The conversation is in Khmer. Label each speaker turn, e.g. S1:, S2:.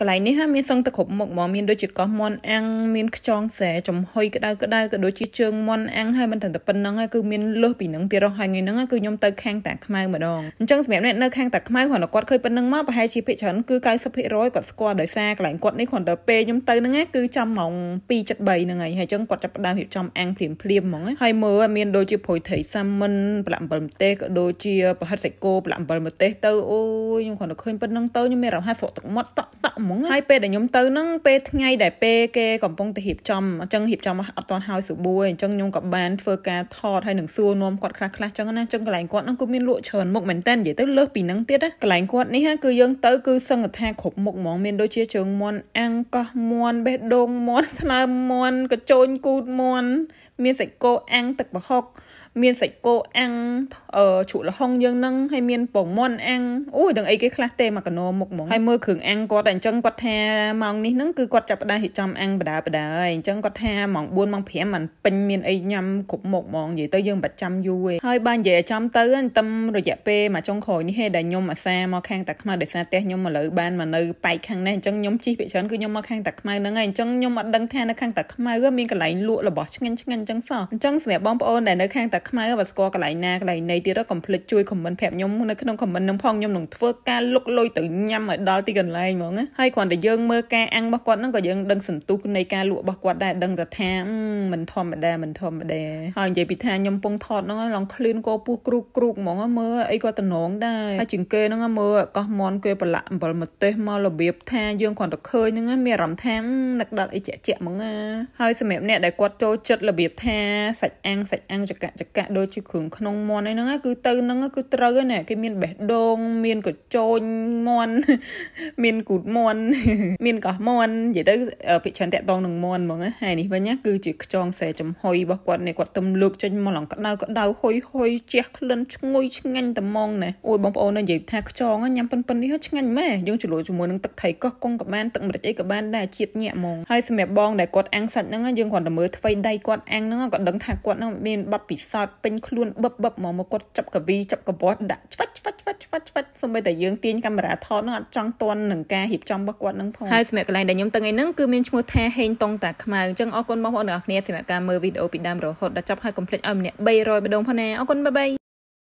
S1: កន្លែងនេះហាមានសឹងតែគ្រប់មុខហ្មងមានដូចជាកោះមន់អាំងមានខ្ចងស្រែចំហុយក្តៅក្តៅក៏ដូចជាជើងមន់អាំងហើយមិនត្រឹមតែប៉ុណ្ណឹងហើយគឺមានលើសពីនឹងទៀតរស់ហើយថ្ងៃហ្នឹងគឺខ្ញុំទៅខាងតាខ្មៅម្ដងអញ្ចឹងសម្រាប់អ្នកនៅខាងតាខ្មៅគាត់គាត់ឃើញប៉ុណ្ណឹងមកប្រហែលជាភាគច្រើនគឺ90%គាត់ស្គាល់ដោយសារកន្លែងគាត់នេះគ្រាន់តែពេលខ្ញុំទៅហ្នឹងគឺចាំម៉ោង2.3ហ្នឹងហើយហើយអញ្ចឹងគាត់ចាប់ផ្ដើមរៀបចំអាំងភ្លាមភ្លាមហ្មងហើយមើលមានដូចជាព្រួយត្រីសាម៉ិនប្រឡាក់អំបិលម្ទេសក៏ដូចជាប្រហិតសាច់គោប្រឡាក់អំបិលម្ទេសទៅអូយខ្ញុំគ្រាន់តែឃើញប៉ុណ្ណឹងទៅខ្ញុំមានរហ័សស្រក់ទឹកមាត់តក់តក់ហ្មងហើយពេលដែលខ្ញុំទៅហ្នឹងពេលថ្ងៃដែលពេលគេកំពុងតែរៀបចំអញ្ចឹងរៀបចំអត់ទាន់ហើយសបួរអញ្ចឹងខ្ញុំក៏បានធ្វើការថតហើយនឹងសួរនាំគាត់ខ្លះខ្លះអញ្ចឹងណាអញ្ចឹងកន្លែងគាត់ហ្នឹងគឺមានលក់ច្រើនមុខមែនតើនិយាយទៅលើសពីហ្នឹងទៀតកន្លែងគាត់នេះគឺយើងទៅគឺសឹងថាគ្រប់មុខហ្មងមានដូចជាជើងមន់អាំងកោះមន់បេះដូងមន់ស្នើមន់កញ្ជូនគូតមន់មានសាច់គោអាំងទឹកប្រហុកមានសាច់គោអាំងជ្រក់លហុងយើងនឹងហើយមានពងមាន់អាំងអូយដឹងអីគេខ្លះទេមកកណោមុខហ្មងហើយមើលគ្រឿងអាំងគាត់តែអញ្ចឹងគាត់ថាម៉ោងនេះហ្នឹងគឺគាត់ចាប់ផ្ដើមរៀបចំអាំងបដាបដាហើយអញ្ចឹងគាត់ថាម៉ោង4ម៉ោង5มันពេញមានអីញ៉ាំគ្រប់មុខហ្មងនិយាយទៅយើងប្រចាំយូរឯងហើយបាននិយាយឲ្យចំទៅអន្ទឹមរយៈពេលមកចុងក្រោយនេះឯងដែលខ្ញុំអាសាមកខាងតាខ្មៅដោយសារផ្ទះខ្ញុំឥឡូវបានមកនៅប៉ែកខាងនេះអញ្ចឹងខ្ញុំជិះពីច្រើនគឺខ្ញុំមកខាងតាខ្មៅហ្នឹងឯងអញ្ចឹងខ្ញុំអត់ដឹងថានៅខាងតាខ្មៅមានកន្លែងលក់របស់ឆ្ងាញ់ឆ្ងាញ់អញ្ចឹងសោះអញ្ចឹងសម្រាប់បងប្អូនដែលនៅខាងតាខ្មៅបើស្គាល់កន្លែងណាកន្លែងណីទៀតកុំភ្លេចជួយខមមិនប្រាប់ខ្ញុំនៅក្នុងខមមិននឹងផងខ្ញុំនឹងធ្វើការលុកលុយទៅញ៉ាំឲ្យដល់ទីកន្លែងហ្មងហើយគ្រាន់តែយើងមើលការអាំងរបស់គាត់ហ្នឹងក៏យើងដឹងសន្ទុះនៃការលក់របស់គាត់ដែរដឹងថាមិនធម្មតាមិនធម្មតាហើយនិយាយពីថាខ្ញុំពងថតហ្នឹងឡងឃ្លឿនក៏ពោះគ្រូគ្រូហ្មងមើលអីក៏តំណងដែរហើយជាងគេហ្នឹងមើលកោះមន់គេប្រឡាក់អំបិលម្ទេសមករបៀបថាយើងគ្រាន់តែឃើញហ្នឹងមានអារម្មណ៍ថានឹកដល់អីជាក់ជាក់ហ្មងហើយសម្រាប់អ្នកដែលគាត់ចូលចិត្តរបៀបថាសាច់អាំងសាច់អាំងចកចកកាក់ដូចជាគ្រឿងក្នុងមន់អីហ្នឹងគឺទៅហ្នឹងគឺត្រូវហ្នឹងគេមានបេះដូងមានកញ្ជូចមន់មានគូតមន់មានកោះមន់និយាយទៅពិចារណាតកតងនឹងមន់ហ្មងហើយនេះវិញគឺជាខ្ចងខ្សែចំហុយរបស់គាត់នេះគាត់ទំលើកចេញមកឡងក្តៅក្តៅហុយហុយជះក្លិនឈ្ងុយឆ្ងាញ់ត្មងណាអូយបងប្អូននិយាយថាខ្ចងញ៉ាំប៉ិនប៉ិននេះឆ្ងាញ់ម៉ែយើងជ្រលក់ជាមួយនឹងទឹកថៃកោះកុងក៏បានទឹកម្រេចអីក៏បានដែរជាតិញាក់ហ្មងហើយសម្រាប់បងដែលគាត់អាំងសាច់ហ្នឹងយើងគ្រាន់តែមើលថ្វីដៃគាត់អាំងហ្នឹងក៏ដឹងថាគាត់ហ្នឹងមានប័ណ្ណពិសោធត់ពេញខ្លួនបឹបបឹបមកមកគាត់ចាប់កវីចាប់កបោះដាក់ឆ្វាច់ឆ្វាច់ឆ្វាច់ឆ្វាច់ឆ្វាច់សូម្បីតែយើងទាញកាមេរ៉ាថតនឹងអត់ចង់តន់នឹងការរៀបចំរបស់គាត់នឹងផងហើយសម្រាប់កន្លែងដែលខ្ញុំទៅថ្ងៃហ្នឹងគឺមានឈ្មោះថាហេងតុងតាខ្មៅអញ្ចឹងអរគុណបងប្អូនទាំងអស់គ្នាសម្រាប់ការមើលវីដេអូពីដើមរហូតដល់ចប់ហើយកុំភ្លេចឲ្យម្នាក់300ម្ដងផងណាអរគុណបាយបាយ